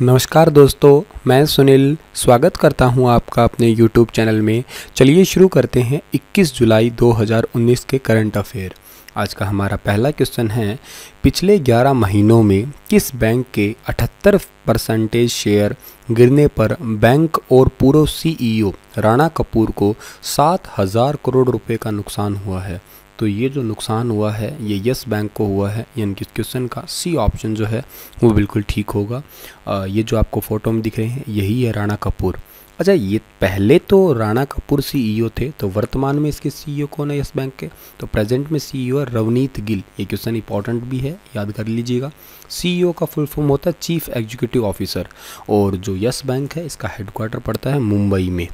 नमस्कार दोस्तों मैं सुनील स्वागत करता हूं आपका अपने YouTube चैनल में चलिए शुरू करते हैं 21 जुलाई 2019 के करंट अफेयर आज का हमारा पहला क्वेश्चन है पिछले 11 महीनों में किस बैंक के 78 परसेंटेज शेयर गिरने पर बैंक और पूर्व सीईओ e राणा कपूर को सात हज़ार करोड़ रुपए का नुकसान हुआ है तो ये जो नुकसान हुआ है ये यस बैंक को हुआ है यानी कि क्वेश्चन का सी ऑप्शन जो है वो बिल्कुल ठीक होगा आ, ये जो आपको फ़ोटो में दिख रहे हैं यही है राणा कपूर अच्छा ये पहले तो राणा कपूर सीईओ e थे तो वर्तमान में इसके सीईओ e कौन है यस बैंक के तो प्रेजेंट में सीईओ e है रवनीत गिल ये क्वेश्चन इंपॉर्टेंट भी है याद कर लीजिएगा सीईओ का फुल फॉर्म होता है चीफ एग्जीक्यूटिव ऑफिसर और जो यस बैंक है इसका हेडक्वार्टर पड़ता है मुंबई में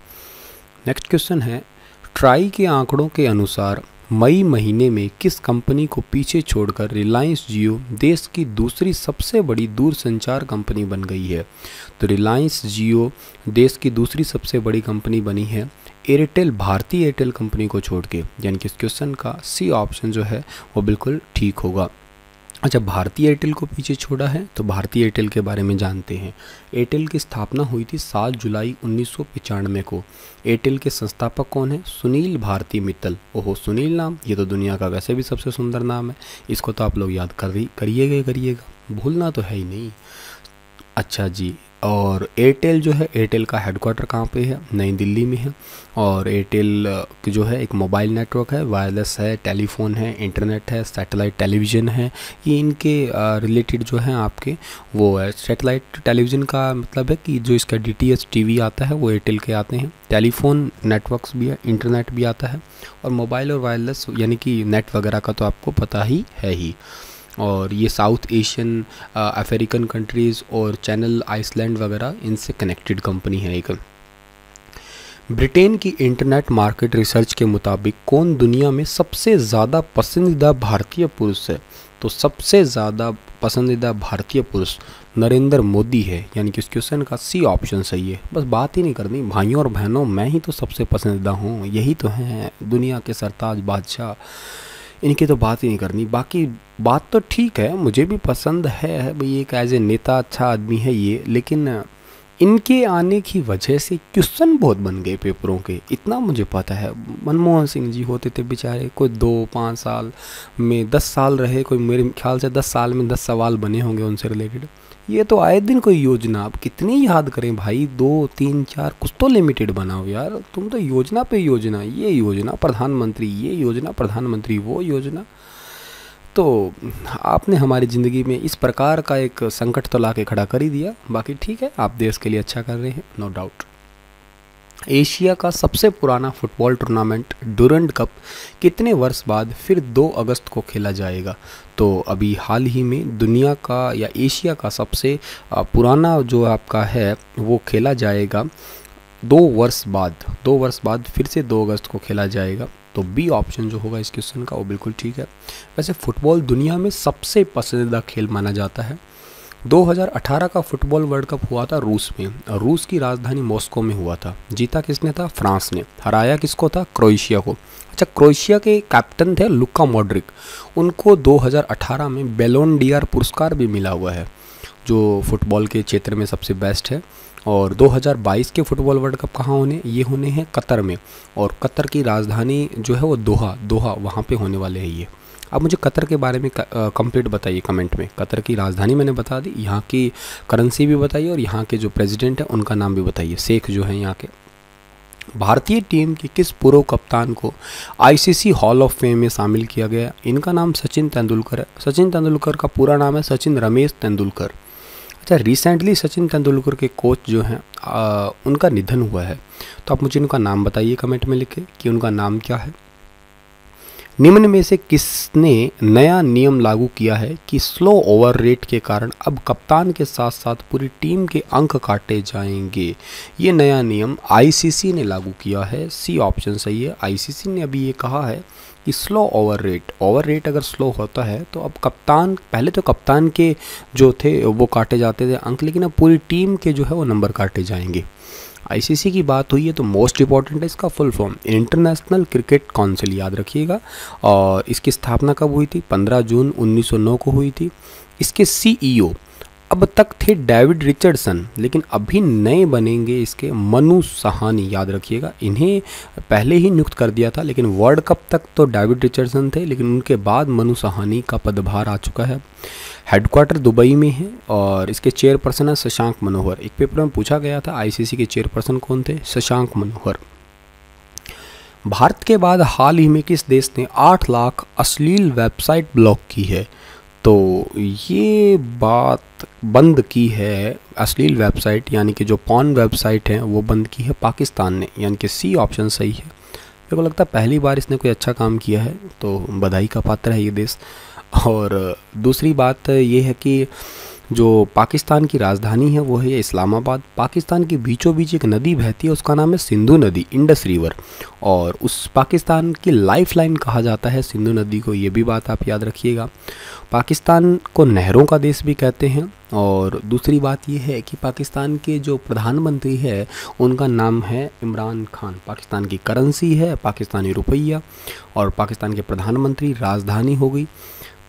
नेक्स्ट क्वेश्चन है ट्राई के आंकड़ों के अनुसार मई महीने में किस कंपनी को पीछे छोड़कर रिलायंस जियो देश की दूसरी सबसे बड़ी दूरसंचार कंपनी बन गई है तो रिलायंस जियो देश की दूसरी सबसे बड़ी कंपनी बनी है एयरटेल भारतीय एयरटेल कंपनी को छोड़ के यानी कि इस क्वेश्चन का सी ऑप्शन जो है वो बिल्कुल ठीक होगा अच्छा भारतीय एयरटेल को पीछे छोड़ा है तो भारतीय एयरटेल के बारे में जानते हैं एयरटेल की स्थापना हुई थी 7 जुलाई उन्नीस को एयरटेल के संस्थापक कौन है सुनील भारती मित्तल ओहो सुनील नाम ये तो दुनिया का वैसे भी सबसे सुंदर नाम है इसको तो आप लोग याद कर करिएगा करिएगा भूलना तो है ही नहीं अच्छा जी और एयरटेल जो है एयरटेल का हेडकोार्टर कहाँ पे है नई दिल्ली में है और एयरटेल uh, जो है एक मोबाइल नेटवर्क है वायरलेस है टेलीफोन है इंटरनेट है सैटेलाइट टेलीविज़न है ये इनके रिलेटेड uh, जो है आपके वो है सैटेलाइट टेलीविज़न का मतलब है कि जो इसका डी टी आता है वो एयरटेल के आते हैं टेलीफोन नेटवर्क्स भी है इंटरनेट भी आता है और मोबाइल और वायरलेस यानी कि नेट वगैरह का तो आपको पता ही है ही और ये साउथ एशियन अफ्रीकन कंट्रीज़ और चैनल आइसलैंड वगैरह इनसे कनेक्टेड कंपनी है एक ब्रिटेन की इंटरनेट मार्केट रिसर्च के मुताबिक कौन दुनिया में सबसे ज़्यादा पसंदीदा भारतीय पुरुष है तो सबसे ज़्यादा पसंदीदा भारतीय पुरुष नरेंद्र मोदी है यानी कि उस क्वेश्चन का सी ऑप्शन सही है बस बात ही नहीं करनी भाइयों और बहनों मैं ही तो सबसे पसंदीदा हूँ यही तो हैं दुनिया के सरताज बादशाह इनकी तो बात ही नहीं करनी बाकी बात तो ठीक है मुझे भी पसंद है भाई एक एज ए नेता अच्छा आदमी है ये लेकिन इनके आने की वजह से क्वेश्चन बहुत बन गए पेपरों के इतना मुझे पता है मनमोहन सिंह जी होते थे बेचारे कोई दो पाँच साल में दस साल रहे कोई मेरे ख्याल से दस साल में दस सवाल बने होंगे उनसे रिलेटेड ये तो आए दिन कोई योजना आप कितनी याद करें भाई दो तीन चार कुछ तो लिमिटेड बनाओ यार तुम तो योजना पे योजना ये योजना प्रधानमंत्री ये योजना प्रधानमंत्री वो योजना तो आपने हमारी ज़िंदगी में इस प्रकार का एक संकट तो ला के खड़ा कर ही दिया बाकी ठीक है आप देश के लिए अच्छा कर रहे हैं नो डाउट एशिया का सबसे पुराना फुटबॉल टूर्नामेंट डूरेंड कप कितने वर्ष बाद फिर 2 अगस्त को खेला जाएगा तो अभी हाल ही में दुनिया का या एशिया का सबसे पुराना जो आपका है वो खेला जाएगा दो वर्ष बाद दो वर्ष बाद फिर से 2 अगस्त को खेला जाएगा तो बी ऑप्शन जो होगा इस क्वेश्चन का वो बिल्कुल ठीक है वैसे फुटबॉल दुनिया में सबसे पसंदीदा खेल माना जाता है 2018 का फुटबॉल वर्ल्ड कप हुआ था रूस में और रूस की राजधानी मॉस्को में हुआ था जीता किसने था फ्रांस ने हराया किसको था क्रोएशिया को अच्छा क्रोएशिया के कैप्टन थे लुका मॉड्रिक उनको 2018 में बेलोन डियर पुरस्कार भी मिला हुआ है जो फ़ुटबॉल के क्षेत्र में सबसे बेस्ट है और 2022 के फुटबॉल वर्ल्ड कप कहाँ होने ये होने हैं कतर में और कतर की राजधानी जो है वो दोहा दोहा वहाँ पे होने वाले हैं ये अब मुझे कतर के बारे में कंप्लीट बताइए कमेंट में कतर की राजधानी मैंने बता दी यहाँ की करेंसी भी बताइए और यहाँ के जो प्रेसिडेंट हैं उनका नाम भी बताइए शेख जो है यहाँ के भारतीय टीम के किस पूर्व कप्तान को आईसीसी हॉल ऑफ फेम में शामिल किया गया इनका नाम सचिन तेंदुलकर है सचिन तेंदुलकर का पूरा नाम है सचिन रमेश तेंदुलकर अच्छा रिसेंटली सचिन तेंदुलकर के कोच जो हैं उनका निधन हुआ है तो आप मुझे उनका नाम बताइए कमेंट में लिख के कि उनका नाम क्या है निम्न में से किसने नया नियम लागू किया है कि स्लो ओवर रेट के कारण अब कप्तान के साथ साथ पूरी टीम के अंक काटे जाएंगे ये नया नियम आईसीसी ने लागू किया है सी ऑप्शन सही है आईसीसी ने अभी ये कहा है कि slow over rate over rate अगर स्लो होता है तो अब कप्तान पहले तो कप्तान के जो थे वो काटे जाते थे अंक लेकिन अब पूरी टीम के जो है वो नंबर काटे जाएंगे आईसीसी की बात हुई है तो मोस्ट इंपॉर्टेंट है इसका full form International Cricket Council याद रखिएगा और इसकी स्थापना कब हुई थी 15 जून 1909 को हुई थी इसके सीईओ अब तक थे डेविड रिचर्डसन लेकिन अभी नए बनेंगे इसके मनु सहानी याद रखिएगा इन्हें पहले ही नियुक्त कर दिया था लेकिन वर्ल्ड कप तक तो डेविड रिचर्डसन थे लेकिन उनके बाद मनु सहानी का पदभार आ चुका है हेडक्वार्टर दुबई में है और इसके चेयरपर्सन है शशांक मनोहर एक पेपर में पूछा गया था आईसीसी के चेयरपर्सन कौन थे शशांक मनोहर भारत के बाद हाल ही में किस देश ने आठ लाख अश्लील वेबसाइट ब्लॉक की है तो ये बात बंद की है अश्लील वेबसाइट यानी कि जो पॉन वेबसाइट है वो बंद की है पाकिस्तान ने यानी कि सी ऑप्शन सही है मेरे को लगता है पहली बार इसने कोई अच्छा काम किया है तो बधाई का पात्र है ये देश और दूसरी बात ये है कि जो पाकिस्तान की राजधानी है वो है इस्लामाबाद पाकिस्तान के बीचों बीच एक नदी बहती है उसका नाम है सिंधु नदी इंडस रिवर और उस पाकिस्तान की लाइफ लाइन कहा जाता है सिंधु नदी को ये भी बात आप याद रखिएगा पाकिस्तान को नहरों का देश भी कहते हैं और दूसरी बात यह है कि पाकिस्तान के जो प्रधानमंत्री है उनका नाम है इमरान खान पाकिस्तान की करेंसी है पाकिस्तानी रुपया और पाकिस्तान के प्रधानमंत्री राजधानी हो गई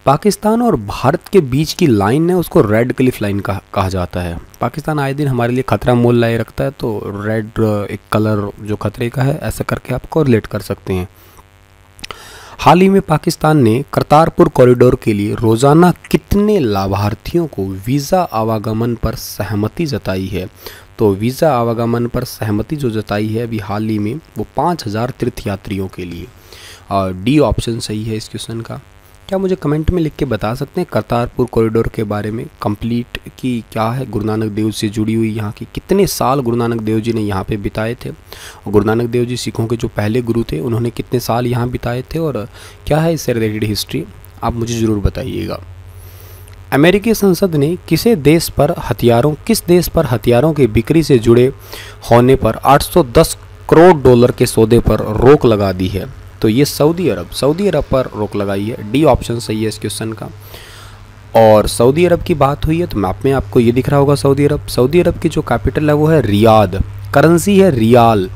पाकिस्तान और भारत के बीच की लाइन है उसको रेड क्लिफ लाइन कहा जाता है पाकिस्तान आए दिन हमारे लिए खतरा मोल लाए रखता है तो रेड एक कलर जो खतरे का है ऐसा करके आप कोरिलेट कर सकते हैं हाल ही में पाकिस्तान ने करतारपुर कॉरिडोर के लिए रोज़ाना कितने लाभार्थियों को वीज़ा आवागमन पर सहमति जताई है तो वीज़ा आवागमन पर सहमति जो जताई है अभी हाल ही में वो पाँच हज़ार तीर्थयात्रियों के लिए और डी ऑप्शन सही है इस क्वेश्चन का क्या मुझे कमेंट में लिख के बता सकते हैं करतारपुर कॉरिडोर के बारे में कंप्लीट कि क्या है गुरु नानक देव से जुड़ी हुई यहाँ की कितने साल गुरु नानक देव जी ने यहाँ पे बिताए थे और गुरु नानक देव जी सिखों के जो पहले गुरु थे उन्होंने कितने साल यहाँ बिताए थे और क्या है इससे रिलेटेड हिस्ट्री आप मुझे ज़रूर बताइएगा अमेरिकी संसद ने किसे देश पर हथियारों किस देश पर हथियारों की बिक्री से जुड़े होने पर 810 करोड़ डॉलर के सौदे पर रोक लगा दी है तो ये सऊदी अरब सऊदी अरब पर रोक लगाई है डी ऑप्शन सही है इस क्वेश्चन का और सऊदी अरब की बात हुई है तो मैप में आपको ये दिख रहा होगा सऊदी अरब सऊदी अरब की जो कैपिटल है वो है रियाद करेंसी है रियाल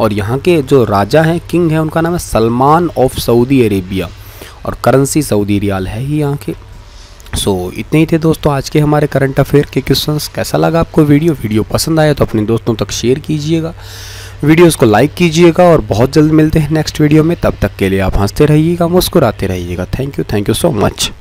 और यहाँ के जो राजा हैं किंग हैं उनका नाम है सलमान ऑफ सऊदी अरेबिया और करेंसी सऊदी रियाल है ही यहाँ के सो so, इतने ही थे दोस्तों आज के हमारे करंट अफेयर के क्वेश्चंस कैसा लगा आपको वीडियो वीडियो पसंद आया तो अपने दोस्तों तक शेयर कीजिएगा वीडियोस को लाइक कीजिएगा और बहुत जल्द मिलते हैं नेक्स्ट वीडियो में तब तक के लिए आप हंसते रहिएगा मुस्कुराते रहिएगा thank you thank you so much